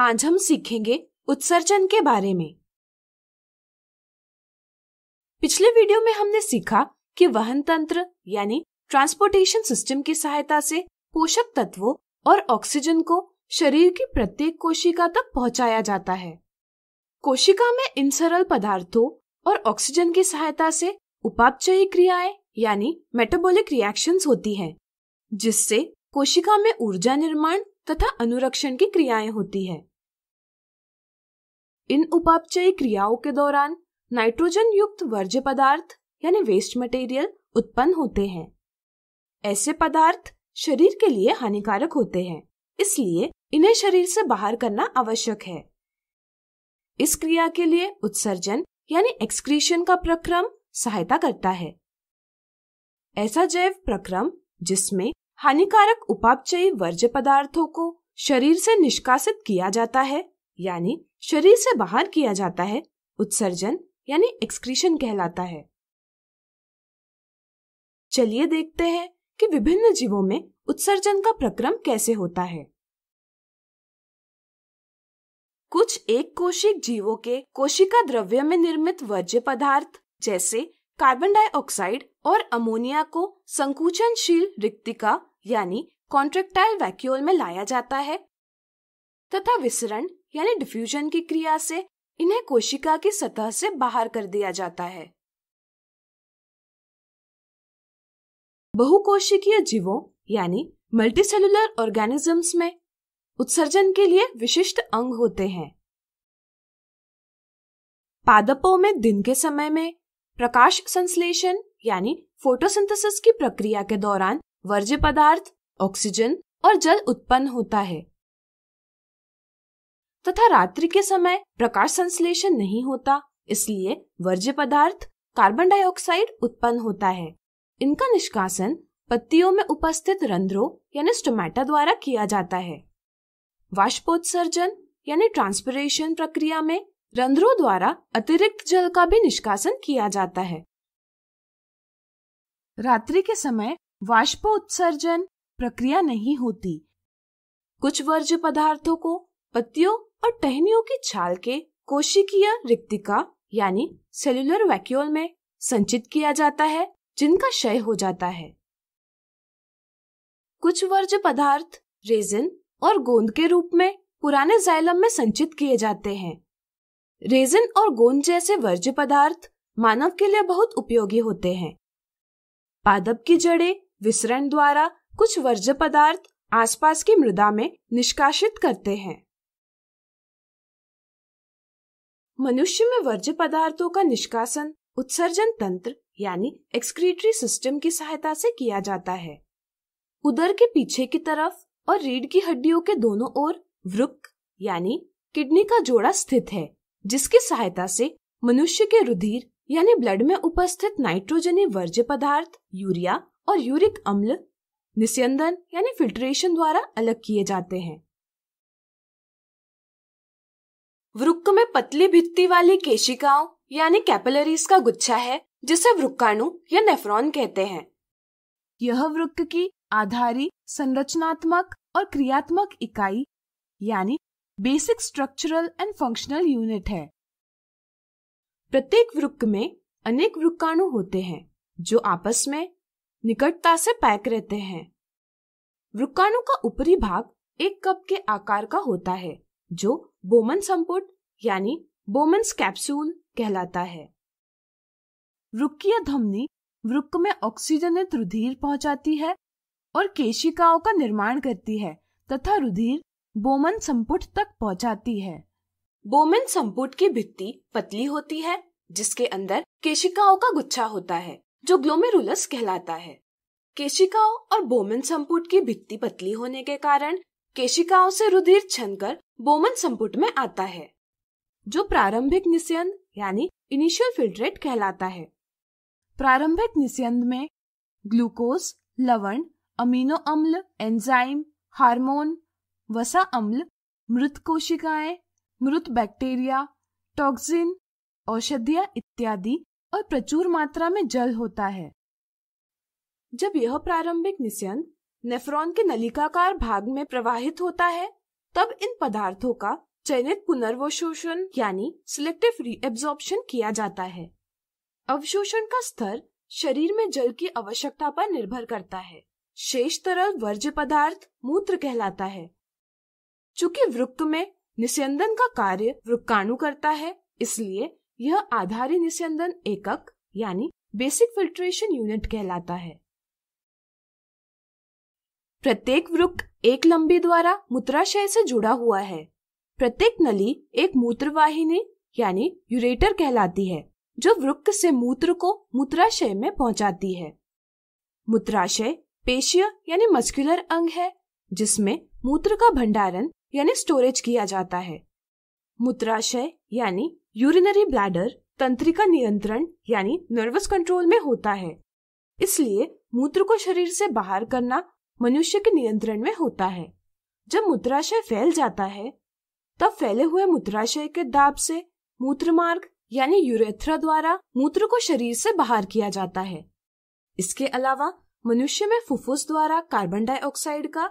आज हम सीखेंगे उत्सर्जन के बारे में पिछले वीडियो में हमने सीखा कि वहन तंत्र यानी ट्रांसपोर्टेशन सिस्टम की सहायता से पोषक तत्वों और ऑक्सीजन को शरीर की प्रत्येक कोशिका तक पहुंचाया जाता है कोशिका में इन सरल पदार्थों और ऑक्सीजन की सहायता से उपापचयी क्रियाएं यानी मेटाबॉलिक रिएक्शंस होती हैं, जिससे कोशिका में ऊर्जा निर्माण तथा अनुरक्षण की क्रियाएं होती है इन उपापचयी क्रियाओं के दौरान नाइट्रोजन युक्त वर्ज्य पदार्थ यानी वेस्ट मटेरियल उत्पन्न होते हैं ऐसे पदार्थ शरीर के लिए हानिकारक होते हैं इसलिए इन्हें शरीर से बाहर करना आवश्यक है इस क्रिया के लिए उत्सर्जन यानी एक्सक्रीशन का प्रक्रम सहायता करता है ऐसा जैव प्रक्रम जिसमें हानिकारक उपापचयी वर्ज्य पदार्थों को शरीर से निष्कासित किया जाता है यानी शरीर से बाहर किया जाता है उत्सर्जन यानी एक्सक्रीशन कहलाता है चलिए देखते हैं कि विभिन्न जीवों में उत्सर्जन का प्रक्रम कैसे होता है कुछ एक कोशिक जीवों के कोशिका द्रव्य में निर्मित वर्ज्य पदार्थ जैसे कार्बन डाइऑक्साइड और अमोनिया को संकुचनशील रिक्तिका यानी कॉन्ट्रेक्टाइल वैक्यूल में लाया जाता है तथा विसरण यानी डिफ्यूजन की क्रिया से इन्हें कोशिका की सतह से बाहर कर दिया जाता है बहुकोशिकीय जीवों यानी मल्टीसेलुलर ऑर्गेनिजम्स में उत्सर्जन के लिए विशिष्ट अंग होते हैं पादपों में दिन के समय में प्रकाश संश्लेषण यानी फोटोसिंथेसिस की प्रक्रिया के दौरान वर्ज्य पदार्थ ऑक्सीजन और जल उत्पन्न होता है तथा रात्रि के समय प्रकाश संश्लेषण नहीं होता इसलिए वर्ज्य पदार्थ कार्बन डाइऑक्साइड उत्पन्न होता है इनका निष्कासन पत्तियों में उपस्थित रंध्रों यानी स्टोमेटा द्वारा किया जाता है वाष्पोत्सर्जन यानी ट्रांसपरेशन प्रक्रिया में रंध्रों द्वारा अतिरिक्त जल का भी निष्कासन किया जाता है रात्रि के समय वाष्पोत्सर्जन प्रक्रिया नहीं होती कुछ वर्ज्य पदार्थों को पत्तियों और टहनियों की छाल के कोशिकीय रिक्तिका यानी सेलुलर वैक्यूल में संचित किया जाता है जिनका क्षय हो जाता है कुछ वर्ज पदार्थ रेजिन और गोंद के रूप में पुराने जाइलम में संचित किए जाते हैं रेजिन और गोंद जैसे वर्ज पदार्थ मानव के लिए बहुत उपयोगी होते हैं पादप की जड़ें विसरण द्वारा कुछ वर्ज पदार्थ आसपास की मृदा में निष्कासित करते हैं मनुष्य में वर्ज्य पदार्थों का निष्कासन उत्सर्जन तंत्र यानी एक्सक्रीटरी सिस्टम की सहायता से किया जाता है उदर के पीछे की तरफ और रीढ़ की हड्डियों के दोनों ओर वृक्क यानी किडनी का जोड़ा स्थित है जिसकी सहायता से मनुष्य के रुधिर यानी ब्लड में उपस्थित नाइट्रोजनी वर्ज्य पदार्थ यूरिया और यूरिक अम्ल निस्यंदन यानी फिल्ट्रेशन द्वारा अलग किए जाते हैं वृक्क में पतली भित्ति वाली केशिकाओं यानी कैपिलरीज का गुच्छा है जिसे वृक्काणु या नेफ्रॉन कहते हैं यह वृक्क की आधारी संरचनात्मक और क्रियात्मक इकाई यानी basic structural and functional unit है प्रत्येक वृक्क में अनेक वृक्काणु होते हैं जो आपस में निकटता से पैक रहते हैं वृक्काणु का ऊपरी भाग एक कप के आकार का होता है जो बोमन संपुट यानी बोमन्स कैप्सूल कहलाता है वृक्कीय धमनी वृक्क में ऑक्सीजनित रुधिर पहुंचाती है और केशिकाओं का निर्माण करती है तथा रुधिर बोमन संपुट तक पहुंचाती है बोमन संपुट की भित्ति पतली होती है जिसके अंदर केशिकाओं का गुच्छा होता है जो ग्लोमेरुलस कहलाता है केशिकाओं और बोमन संपुट की भित्ति पतली होने के कारण केशिकाओं से रुधिर छनकर बोमन संपुट में आता है जो प्रारंभिक निस्यंद यानी इनिशियल फिल्ट्रेट कहलाता है प्रारंभिक निस्यंद में ग्लूकोज लवण अमीनो अम्ल एंजाइम हार्मोन वसा अम्ल मृत कोशिकाएं मृत बैक्टीरिया टॉक्सिन औषधिया इत्यादि और प्रचुर मात्रा में जल होता है जब यह प्रारंभिक निस्यंद नेफ्रॉन के नलिकाकार भाग में प्रवाहित होता है तब इन पदार्थों का चयनित पुनर्वशोषण यानी सिलेक्टिव रीएब्जॉर्प्शन किया जाता है अवशोषण का स्तर शरीर में जल की आवश्यकता पर निर्भर करता है शेष तरल वर्ज्य पदार्थ मूत्र कहलाता है चूंकि वृक्क में निस्यंदन का कार्य वृक्काणु करता है इसलिए यह आधारी निस्यंदन एकक यानी बेसिक फिल्ट्रेशन यूनिट कहलाता है प्रत्येक वृक्क एक लंबी द्वारा मूत्राशय से जुड़ा हुआ है प्रत्येक नली एक मूत्रवाहिनी यानी यूरेटर कहलाती है जो वृक्क से मूत्र को मूत्राशय में पहुंचाती है मूत्राशय पेशीय यानी मस्कुलर अंग है जिसमें मूत्र का भंडारण यानी स्टोरेज किया जाता है मूत्राशय यानी यूरिनरी ब्लैडर तंत्रिका नियंत्रण यानी नर्वस कंट्रोल में होता है इसलिए मूत्र को शरीर से बाहर करना मनुष्य के नियंत्रण में होता है जब मूत्राशय फैल जाता है तब फैले हुए मूत्राशय के दाब से मूत्र मार्ग यानी यूरेथ्रा द्वारा मूत्र को शरीर से बाहर किया जाता है इसके अलावा मनुष्य में फुफ्फुस द्वारा कार्बन डाइऑक्साइड का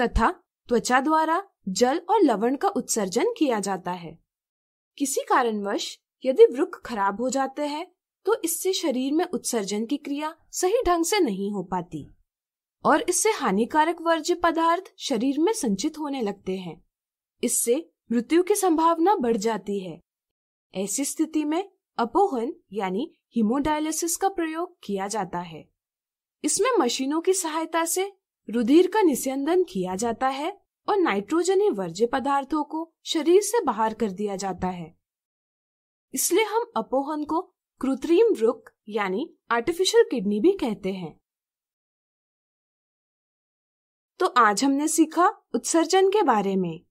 तथा त्वचा द्वारा जल और लवण का उत्सर्जन किया जाता है किसी कारणवश यदि वृक्ष खराब हो जाते हैं तो इससे शरीर में उत्सर्जन की क्रिया सही ढंग से नहीं हो पाती और इससे हानिकारक वर्ज्य पदार्थ शरीर में संचित होने लगते हैं इससे मृत्यु की संभावना बढ़ जाती है ऐसी स्थिति में अपोहन यानी हिमोडायलिसिस का प्रयोग किया जाता है इसमें मशीनों की सहायता से रुधिर का निस्यंदन किया जाता है और नाइट्रोजनी वर्ज्य पदार्थों को शरीर से बाहर कर दिया जाता है इसलिए हम अपोहन को कृत्रिम वृक यानी आर्टिफिशियल किडनी भी कहते हैं तो आज हमने सीखा उत्सर्जन के बारे में